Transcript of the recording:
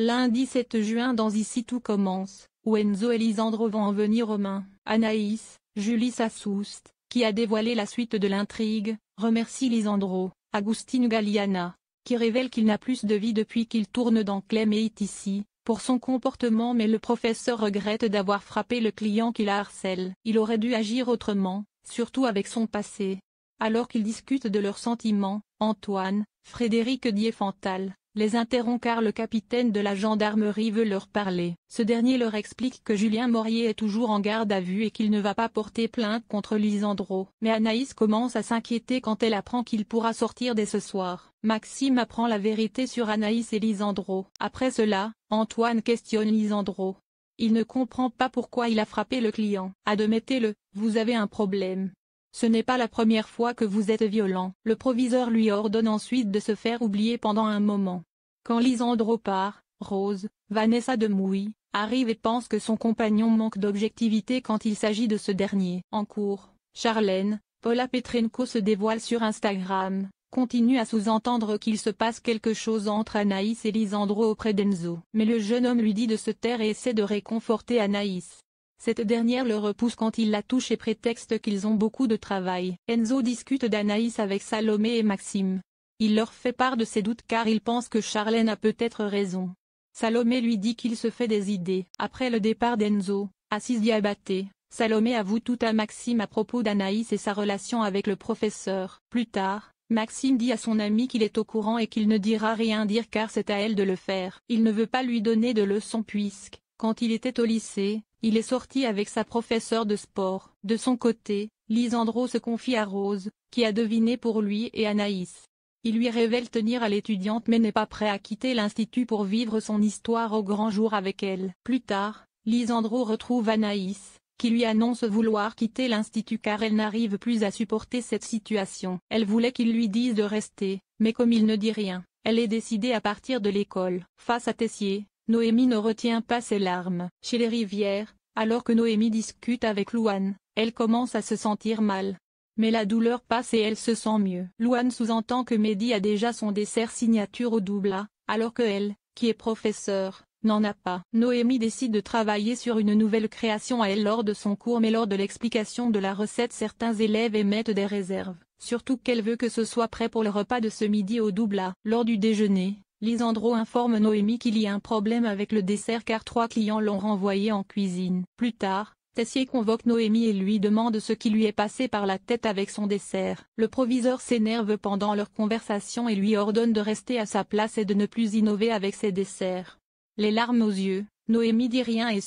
Lundi 7 juin dans Ici tout commence, où Enzo et Lisandro vont en venir aux mains. Anaïs, Julie Sassoust, qui a dévoilé la suite de l'intrigue, remercie Lisandro, Agustin Galliana, qui révèle qu'il n'a plus de vie depuis qu'il tourne dans Clem et Ici, pour son comportement mais le professeur regrette d'avoir frappé le client qui la harcèle. Il aurait dû agir autrement, surtout avec son passé. Alors qu'ils discutent de leurs sentiments, Antoine, Frédéric Diefenthal, les interrompt car le capitaine de la gendarmerie veut leur parler. Ce dernier leur explique que Julien Morier est toujours en garde à vue et qu'il ne va pas porter plainte contre Lisandro. Mais Anaïs commence à s'inquiéter quand elle apprend qu'il pourra sortir dès ce soir. Maxime apprend la vérité sur Anaïs et Lisandro. Après cela, Antoine questionne Lisandro. Il ne comprend pas pourquoi il a frappé le client. Admettez-le, vous avez un problème. Ce n'est pas la première fois que vous êtes violent. Le proviseur lui ordonne ensuite de se faire oublier pendant un moment. Quand Lisandro part, Rose, Vanessa de Mouy, arrive et pense que son compagnon manque d'objectivité quand il s'agit de ce dernier. En cours, Charlène, Paula Petrenko se dévoile sur Instagram, continue à sous-entendre qu'il se passe quelque chose entre Anaïs et Lisandro auprès d'Enzo. Mais le jeune homme lui dit de se taire et essaie de réconforter Anaïs. Cette dernière le repousse quand il la touche et prétexte qu'ils ont beaucoup de travail. Enzo discute d'Anaïs avec Salomé et Maxime. Il leur fait part de ses doutes car il pense que Charlène a peut-être raison. Salomé lui dit qu'il se fait des idées. Après le départ d'Enzo, Assis Diabaté, Salomé avoue tout à Maxime à propos d'Anaïs et sa relation avec le professeur. Plus tard, Maxime dit à son ami qu'il est au courant et qu'il ne dira rien dire car c'est à elle de le faire. Il ne veut pas lui donner de leçons puisque, quand il était au lycée, il est sorti avec sa professeure de sport. De son côté, Lisandro se confie à Rose, qui a deviné pour lui et Anaïs il lui révèle tenir à l'étudiante mais n'est pas prêt à quitter l'institut pour vivre son histoire au grand jour avec elle. Plus tard, Lisandro retrouve Anaïs, qui lui annonce vouloir quitter l'institut car elle n'arrive plus à supporter cette situation. Elle voulait qu'il lui dise de rester, mais comme il ne dit rien, elle est décidée à partir de l'école. Face à Tessier, Noémie ne retient pas ses larmes. Chez les rivières, alors que Noémie discute avec Louane, elle commence à se sentir mal. Mais la douleur passe et elle se sent mieux. Louane sous-entend que Mehdi a déjà son dessert signature au A, alors que elle, qui est professeure, n'en a pas. Noémie décide de travailler sur une nouvelle création à elle lors de son cours mais lors de l'explication de la recette certains élèves émettent des réserves, surtout qu'elle veut que ce soit prêt pour le repas de ce midi au A. Lors du déjeuner, Lisandro informe Noémie qu'il y a un problème avec le dessert car trois clients l'ont renvoyé en cuisine. Plus tard, convoque Noémie et lui demande ce qui lui est passé par la tête avec son dessert. Le proviseur s'énerve pendant leur conversation et lui ordonne de rester à sa place et de ne plus innover avec ses desserts. Les larmes aux yeux, Noémie dit rien et